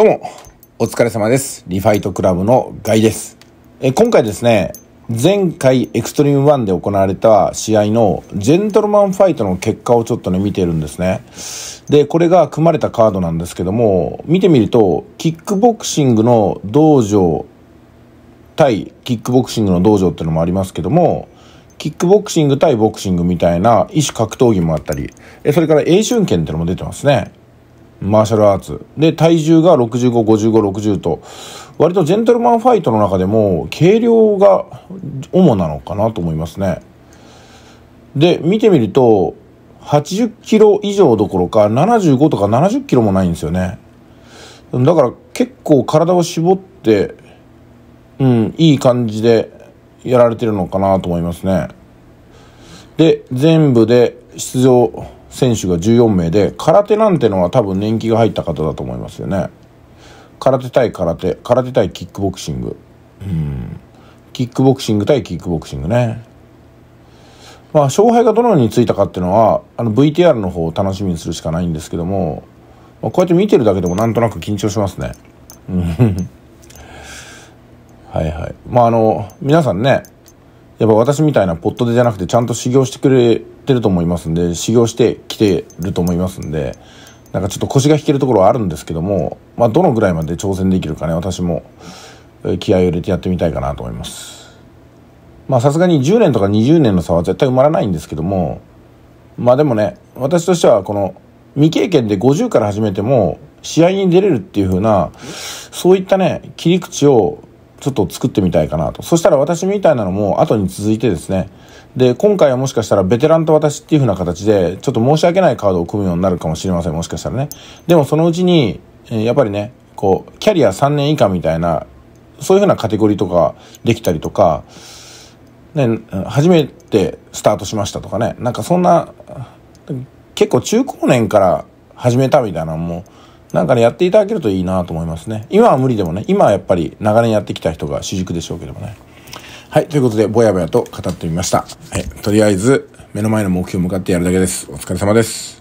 どうも、お疲れ様です。リファイトクラブのガイです。え今回ですね、前回エクストリーム1で行われた試合のジェントルマンファイトの結果をちょっとね、見てるんですね。で、これが組まれたカードなんですけども、見てみると、キックボクシングの道場対キックボクシングの道場っていうのもありますけども、キックボクシング対ボクシングみたいな異種格闘技もあったり、それから英春拳っていうのも出てますね。マーシャルアーツ。で、体重が65、55、60と、割とジェントルマンファイトの中でも、軽量が主なのかなと思いますね。で、見てみると、80キロ以上どころか、75とか70キロもないんですよね。だから結構体を絞って、うん、いい感じでやられてるのかなと思いますね。で、全部で出場選手が14名で空手なんてのは多分年季が入った方だと思いますよね空手対空手空手対キックボクシングうんキックボクシング対キックボクシングねまあ勝敗がどのようについたかっていうのはあの VTR の方を楽しみにするしかないんですけども、まあ、こうやって見てるだけでもなんとなく緊張しますねはいはいまああの皆さんねやっぱ私みたいなポットでじゃなくてちゃんと修行してくれってると思いますんで修行してきてると思いますんでなんかちょっと腰が引けるところはあるんですけども、まあ、どのぐらいまで挑戦できるかね私も気合を入れてやってみたいかなと思いますまあさすがに10年とか20年の差は絶対埋まらないんですけどもまあでもね私としてはこの未経験で50から始めても試合に出れるっていう風なそういったね切り口をちょっと作ってみたいかなと。そしたら私みたいなのも後に続いてですね。で、今回はもしかしたらベテランと私っていう風な形で、ちょっと申し訳ないカードを組むようになるかもしれません。もしかしたらね。でもそのうちに、やっぱりね、こう、キャリア3年以下みたいな、そういう風なカテゴリーとかできたりとか、ね、初めてスタートしましたとかね。なんかそんな、結構中高年から始めたみたいなのも、なんかね、やっていただけるといいなと思いますね。今は無理でもね、今はやっぱり長年やってきた人が主軸でしょうけどもね。はい、ということで、ぼやぼやと語ってみました。はい、とりあえず、目の前の目標向かってやるだけです。お疲れ様です。